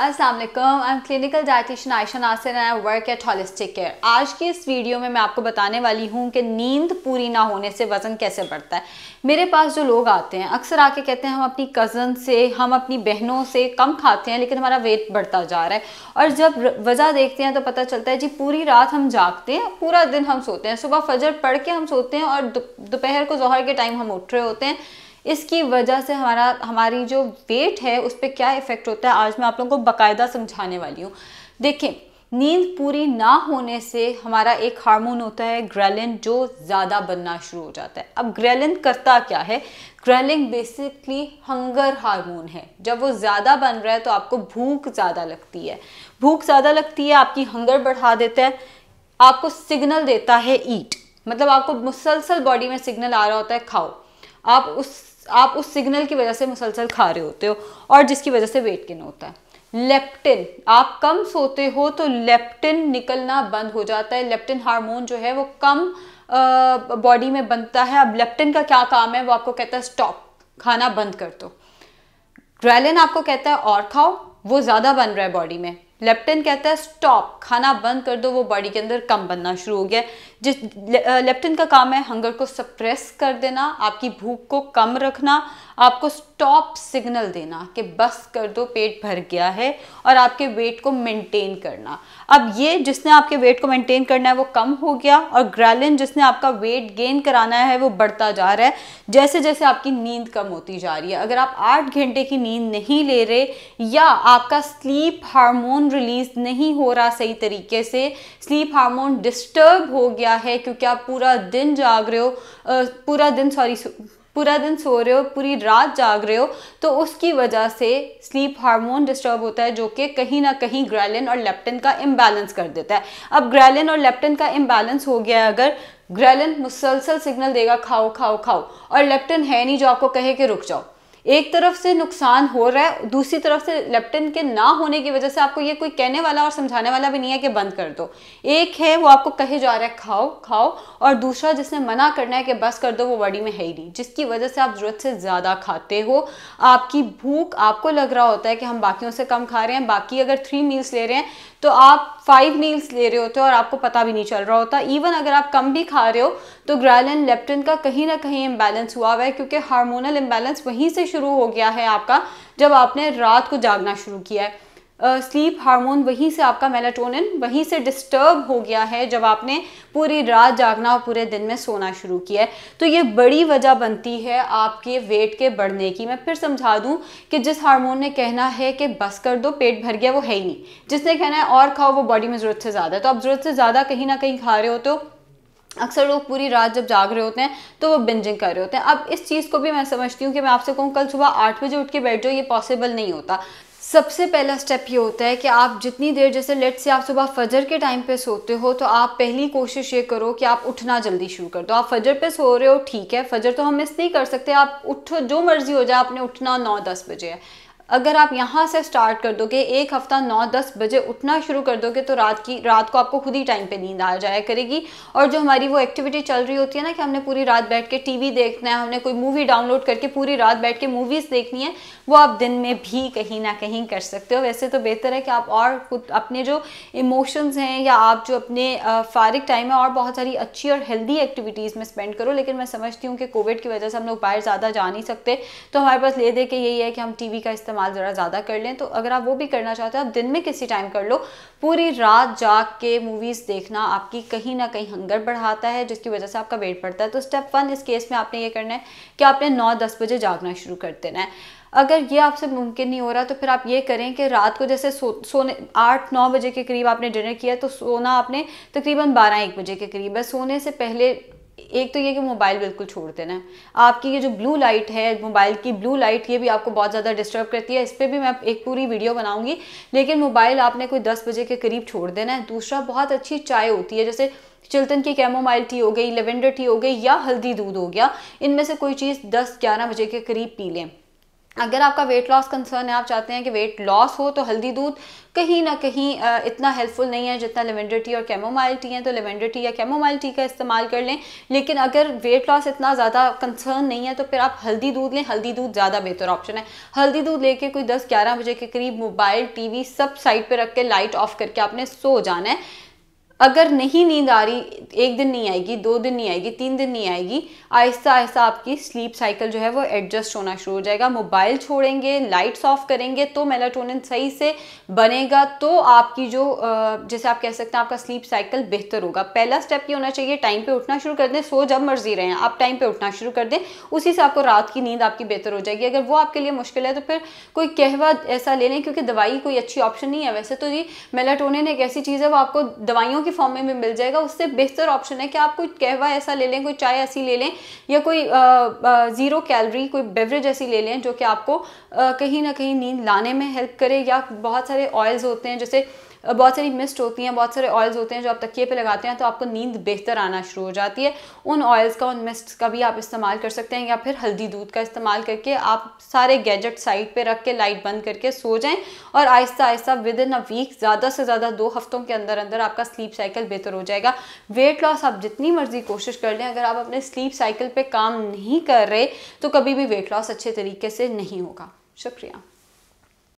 Aslam I am clinical dietitian Ayesha Nasir and I work at holistic care आज की इस video में मैं आपको बताने वाली हूँ कि नींद पूरी ना होने से वज़न कैसे बढ़ता है मेरे पास जो लोग आते हैं अक्सर आके कहते हैं हम अपनी कज़न से हम अपनी बहनों से कम खाते हैं लेकिन हमारा वेट बढ़ता जा रहा है और जब वजह देखते हैं तो पता चलता है जी पूरी रात हम जागते हैं पूरा दिन हम सोते हैं सुबह फजर पढ़ के हम सोते हैं और दोपहर को जहर के टाइम हम उठ रहे होते हैं इसकी वजह से हमारा हमारी जो वेट है उस पर क्या इफ़ेक्ट होता है आज मैं आप लोगों को बाकायदा समझाने वाली हूँ देखें नींद पूरी ना होने से हमारा एक हार्मोन होता है ग्रेलिन जो ज़्यादा बनना शुरू हो जाता है अब ग्रेलिन करता क्या है ग्रेलिन बेसिकली हंगर हार्मोन है जब वो ज़्यादा बन रहा है तो आपको भूख ज़्यादा लगती है भूख ज़्यादा लगती है आपकी हंगर बढ़ा देता है आपको सिग्नल देता है ईट मतलब आपको मुसलसल बॉडी में सिग्नल आ रहा होता है खाओ आप उस आप उस सिग्नल की वजह से मुसलसल खा रहे होते हो और जिसकी वजह से वेट गेन होता है लेप्टिन आप कम सोते हो तो लेप्टिन निकलना बंद हो जाता है लेप्टिन हार्मोन जो है वो कम बॉडी में बनता है अब लेप्टिन का क्या काम है वो आपको कहता है स्टॉप खाना बंद कर दो ग्रेलिन आपको कहता है और खाओ वो ज़्यादा बन रहा है बॉडी में लेप्टिन कहता है स्टॉप खाना बंद कर दो वो बॉडी के अंदर कम बनना शुरू हो गया जिस लेप्टिन का काम है हंगर को सप्रेस कर देना आपकी भूख को कम रखना आपको स्टॉप सिग्नल देना कि बस कर दो पेट भर गया है और आपके वेट को मेंटेन करना अब ये जिसने आपके वेट को मेंटेन करना है वो कम हो गया और ग्रेलिन जिसने आपका वेट गेन कराना है वो बढ़ता जा रहा है जैसे जैसे आपकी नींद कम होती जा रही है अगर आप आठ घंटे की नींद नहीं ले रहे या आपका स्लीप हार्मोन रिलीज नहीं हो रहा सही तरीके से स्लीप हार्मोन डिस्टर्ब हो गया किया है क्योंकि आप पूरा दिन जाग रहे हो पूरा दिन सॉरी पूरा दिन सो रहे हो पूरी रात जाग रहे हो तो उसकी वजह से स्लीप हार्मोन डिस्टर्ब होता है जो कि कहीं ना कहीं ग्रेलिन और लेप्टिन का इम्बैलेंस कर देता है अब ग्रेलिन और लेप्टिन का इम्बैलेंस हो गया अगर ग्रेलिन मुसलसल सिग्नल देगा खाओ खाओ खाओ और लेप्टिन है नहीं जो आपको कहे कि रुक जाओ एक तरफ से नुकसान हो रहा है दूसरी तरफ से लेप्टिन के ना होने की वजह से आपको ये कोई कहने वाला और समझाने वाला भी नहीं है कि बंद कर दो एक है वो आपको कहे जा रहा है खाओ खाओ और दूसरा जिसने मना करना है कि बस कर दो वो बॉडी में है ही नहीं जिसकी वजह से आप ज़रूरत से ज़्यादा खाते हो आपकी भूख आपको लग रहा होता है कि हम बाकियों से कम खा रहे हैं बाकी अगर थ्री मील्स ले रहे हैं तो आप फाइव मील्स ले रहे होते हो और आपको पता भी नहीं चल रहा होता इवन अगर आप कम भी खा रहे हो तो ग्रैलिन लेप्टिन का कहीं ना कहीं इम्बैलेंस हुआ हुआ है क्योंकि हार्मोनल इम्बैलेंस वहीं से शुरू हो गया है आपका जब आपने रात को जागना शुरू किया है स्लीप uh, हार्मोन वहीं से आपका मेलाटोनिन वहीं से डिस्टर्ब हो गया है जब आपने पूरी रात जागना और पूरे दिन में सोना शुरू किया है तो ये बड़ी वजह बनती है आपके वेट के बढ़ने की मैं फिर समझा दूं कि जिस हार्मोन ने कहना है कि बस कर दो पेट भर गया वो है ही नहीं जिसने कहना है और खाओ वो बॉडी में ज़रूरत से ज़्यादा है तो आप ज़रूरत से ज़्यादा कहीं ना कहीं खा रहे हो तो अक्सर लोग पूरी रात जब जाग रहे होते हैं तो वो बिंजिंग कर रहे होते हैं अब इस चीज़ को भी मैं समझती हूँ कि मैं आपसे कहूँ कल सुबह आठ बजे उठ के बैठ जाओ ये पॉसिबल नहीं होता सबसे पहला स्टेप ये होता है कि आप जितनी देर जैसे लेट से आप सुबह फजर के टाइम पे सोते हो तो आप पहली कोशिश ये करो कि आप उठना जल्दी शुरू कर दो आप फजर पे सो रहे हो ठीक है फजर तो हम मिस नहीं कर सकते आप उठो जो मर्जी हो जाए आपने उठना नौ दस बजे है अगर आप यहाँ से स्टार्ट कर दोगे एक हफ्ता नौ दस बजे उठना शुरू कर दोगे तो रात की रात को आपको खुद ही टाइम पे नींद आ जाया करेगी और जो हमारी वो एक्टिविटी चल रही होती है ना कि हमने पूरी रात बैठ के टीवी देखना है हमने कोई मूवी डाउनलोड करके पूरी रात बैठ के मूवीज़ देखनी है वो आप दिन में भी कहीं ना कहीं कर सकते हो वैसे तो बेहतर है कि आप और खुद अपने जो इमोशंस हैं या आप जो अपने फारिक टाइम है और बहुत सारी अच्छी और हेल्दी एक्टिविटीज़ में स्पेंड करो लेकिन मैं समझती हूँ कि कोविड की वजह से हम लोग बाहर ज़्यादा जा नहीं सकते तो हमारे पास ले दे के यही है कि हम टी का इस्तेमाल इस्तेमाल ज़रा ज़्यादा कर लें तो अगर आप वो भी करना चाहते हैं आप दिन में किसी टाइम कर लो पूरी रात जाग के मूवीज़ देखना आपकी कहीं ना कहीं हंगर बढ़ाता है जिसकी वजह से आपका वेट बढ़ता है तो स्टेप वन इस केस में आपने ये करना है कि आपने नौ दस बजे जागना शुरू कर देना है अगर ये आपसे मुमकिन नहीं हो रहा तो फिर आप ये करें कि रात को जैसे सो सोने आठ नौ बजे के करीब आपने डिनर किया तो सोना आपने तकरीबन बारह एक बजे के करीब है सोने से पहले एक तो ये कि मोबाइल बिल्कुल छोड़ देना है आपकी ये जो ब्लू लाइट है मोबाइल की ब्लू लाइट ये भी आपको बहुत ज़्यादा डिस्टर्ब करती है इस पर भी मैं एक पूरी वीडियो बनाऊंगी लेकिन मोबाइल आपने कोई दस बजे के करीब छोड़ देना है दूसरा बहुत अच्छी चाय होती है जैसे चिल्तन की कैमोमाइल टी हो गई लेवेंडर टी हो गई या हल्दी दूध हो गया इनमें से कोई चीज़ दस ग्यारह बजे के करीब पी लें अगर आपका वेट लॉस कंसर्न है आप चाहते हैं कि वेट लॉस हो तो हल्दी दूध कहीं ना कहीं इतना हेल्पफुल नहीं है जितना लेवेंडर टी और कैमोमाइल टी है तो लेवेंडर टी या कैमोमाइल टी का इस्तेमाल कर लें लेकिन अगर वेट लॉस इतना ज़्यादा कंसर्न नहीं है तो फिर आप हल्दी दूध लें हल्दी दूध ज़्यादा बेहतर ऑप्शन है हल्दी दूध लेके कोई दस ग्यारह बजे के करीब मोबाइल टी सब साइड पर रख के लाइट ऑफ करके आपने सो जाना है अगर नहीं नींद आ रही एक दिन नहीं आएगी दो दिन नहीं आएगी तीन दिन नहीं आएगी आहिस्ता आहिस्ता आपकी स्लीप साइकिल जो है वो एडजस्ट होना शुरू हो जाएगा मोबाइल छोड़ेंगे लाइट्स ऑफ करेंगे तो मेलाटोनिन सही से बनेगा तो आपकी जो जैसे आप कह सकते हैं आपका स्लीप साइकिल बेहतर होगा पहला स्टेप ये होना चाहिए टाइम पर उठना शुरू कर दें सो जब मर्जी रहें आप टाइम पर उठना शुरू कर दें उसी से आपको रात की नींद आपकी बेहतर हो जाएगी अगर वो आपके लिए मुश्किल है तो फिर कोई कहवा ऐसा ले लें क्योंकि दवाई कोई अच्छी ऑप्शन नहीं है वैसे तो जी मेलाटोनिन एक ऐसी चीज़ है वो आपको दवाइयों की के फॉर्म में भी मिल जाएगा उससे बेहतर ऑप्शन है कि आप कोई कहवा ऐसा ले लें कोई चाय ऐसी ले लें या कोई ज़ीरो कैलरी कोई बेवरेज ऐसी ले लें जो कि आपको कहीं ना कहीं नींद लाने में हेल्प करे या बहुत सारे ऑयल्स होते हैं जैसे बहुत सारी मिस्ट होती हैं बहुत सारे ऑयल्स होते हैं जो आप तकिए पे लगाते हैं तो आपको नींद बेहतर आना शुरू हो जाती है उन ऑयल्स का उन मिस्ट का भी आप इस्तेमाल कर सकते हैं या फिर हल्दी दूध का इस्तेमाल करके आप सारे गैजेट साइड पर रख के लाइट बंद करके सो जाएँ और आहिस्ता आहिस्ता विद इन अ वीक ज़्यादा से ज़्यादा दो हफ्तों के अंदर अंदर आपका स्लीप साइकिल बेहतर हो जाएगा वेट लॉस आप जितनी मर्जी कोशिश कर लें अगर आप अपने स्लीप साइकिल पर काम नहीं कर रहे तो कभी भी वेट लॉस अच्छे तरीके से नहीं होगा शुक्रिया